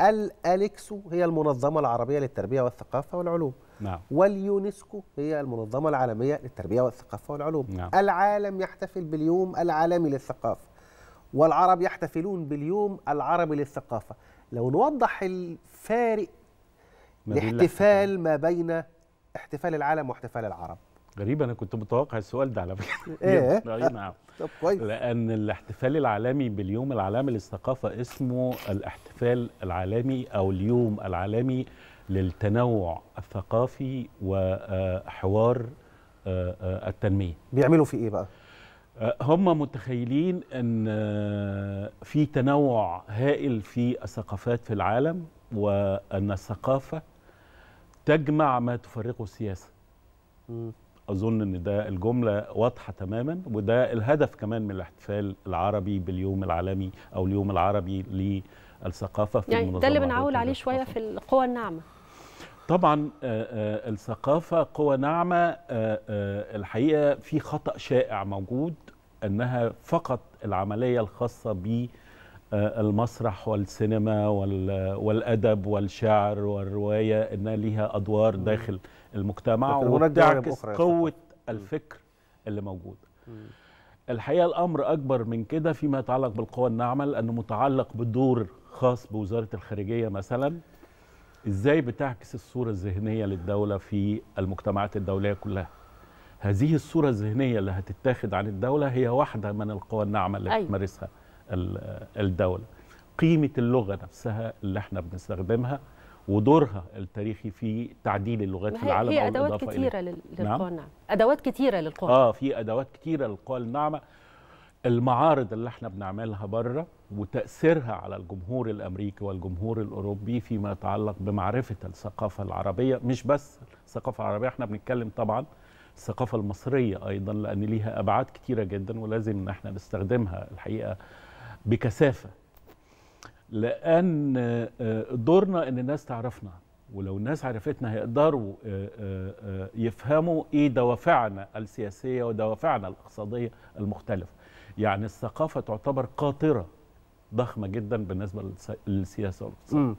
الأليكسو هي المنظمة العربية للتربية والثقافة والعلوم نعم. واليونسكو هي المنظمة العالمية للتربية والثقافة والعلوم نعم. العالم يحتفل باليوم العالمي للثقافة والعرب يحتفلون باليوم العربي للثقافة لو نوضح الفارق الاحتفال ما بين احتفال العالم واحتفال العرب غريب انا كنت متوقع السؤال ده على فكره ايه نعم طب كويس لان الاحتفال العالمي باليوم العالمي للثقافه اسمه الاحتفال العالمي او اليوم العالمي للتنوع الثقافي وحوار آه، آه، آه، التنميه بيعملوا في ايه بقى هم متخيلين ان في تنوع هائل في الثقافات في العالم وان الثقافه تجمع ما تفرقه السياسه اظن ان ده الجمله واضحه تماما وده الهدف كمان من الاحتفال العربي باليوم العالمي او اليوم العربي للثقافه في يعني ده اللي بنعول عليه شويه في القوى الناعمه طبعا آه، آه، الثقافه قوى ناعمه آه، الحقيقه في خطا شائع موجود انها فقط العمليه الخاصه ب آه، المسرح والسينما والادب والشعر والروايه انها ليها ادوار داخل المجتمع وتعكس قوه الفكر اللي موجود الحقيقه الامر اكبر من كده فيما يتعلق بالقوى الناعمه لانه متعلق بدور خاص بوزاره الخارجيه مثلا ازاي بتعكس الصوره الذهنيه للدوله في المجتمعات الدوليه كلها هذه الصوره الذهنيه اللي هتتاخد عن الدوله هي واحده من القوى الناعمه اللي أيوة. الدولة قيمة اللغة نفسها اللي احنا بنستخدمها ودورها التاريخي في تعديل اللغات في العالم في أدوات كثيرة نعم. للقوى الناعمة أدوات كثيرة للقوى آه في أدوات كثيرة للقوى الناعمة المعارض اللي احنا بنعملها بره وتأثيرها على الجمهور الأمريكي والجمهور الأوروبي فيما يتعلق بمعرفة الثقافة العربية مش بس الثقافة العربية احنا بنتكلم طبعا الثقافة المصرية أيضا لأن ليها أبعاد كثيرة جدا ولازم ان احنا نستخدمها الحقيقة بكثافه لان آه، دورنا ان الناس تعرفنا ولو الناس عرفتنا هيقدروا آه، آه، يفهموا ايه دوافعنا السياسيه ودوافعنا الاقتصاديه المختلفه يعني الثقافه تعتبر قاطره ضخمه جدا بالنسبه للسياسه والاقتصاد